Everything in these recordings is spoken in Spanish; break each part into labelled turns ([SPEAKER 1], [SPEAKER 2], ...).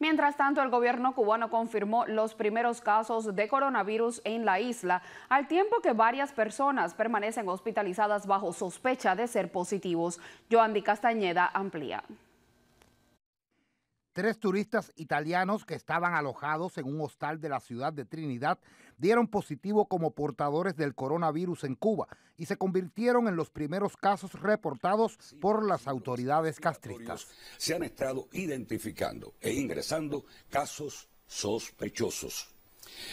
[SPEAKER 1] Mientras tanto, el gobierno cubano confirmó los primeros casos de coronavirus en la isla, al tiempo que varias personas permanecen hospitalizadas bajo sospecha de ser positivos. Joandy Castañeda amplía.
[SPEAKER 2] Tres turistas italianos que estaban alojados en un hostal de la ciudad de Trinidad dieron positivo como portadores del coronavirus en Cuba y se convirtieron en los primeros casos reportados por las autoridades castristas.
[SPEAKER 3] Se han estado identificando e ingresando casos sospechosos.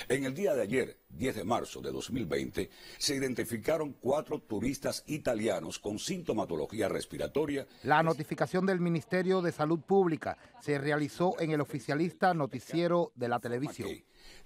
[SPEAKER 3] En el día de ayer, 10 de marzo de 2020, se identificaron cuatro turistas italianos con sintomatología respiratoria.
[SPEAKER 2] La notificación del Ministerio de Salud Pública se realizó en el oficialista noticiero de la televisión.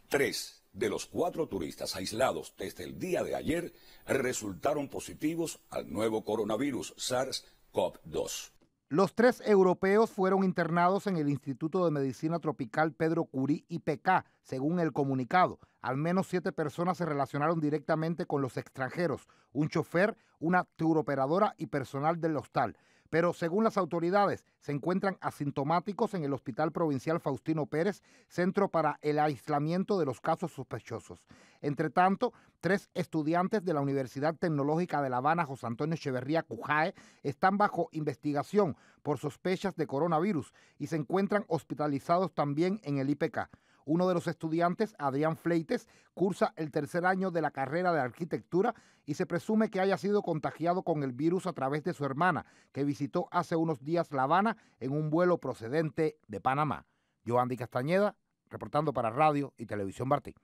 [SPEAKER 3] Tres de los cuatro turistas aislados desde el día de ayer resultaron positivos al nuevo coronavirus SARS-CoV-2.
[SPEAKER 2] Los tres europeos fueron internados en el Instituto de Medicina Tropical Pedro Curí y P.K., según el comunicado. Al menos siete personas se relacionaron directamente con los extranjeros, un chofer, una turoperadora y personal del hostal pero según las autoridades se encuentran asintomáticos en el Hospital Provincial Faustino Pérez, centro para el aislamiento de los casos sospechosos. Entre tanto, tres estudiantes de la Universidad Tecnológica de La Habana, José Antonio Echeverría Cujae, están bajo investigación por sospechas de coronavirus y se encuentran hospitalizados también en el IPK. Uno de los estudiantes, Adrián Fleites, cursa el tercer año de la carrera de arquitectura y se presume que haya sido contagiado con el virus a través de su hermana, que visitó hace unos días La Habana en un vuelo procedente de Panamá. Yo, Castañeda, reportando para Radio y Televisión Martí.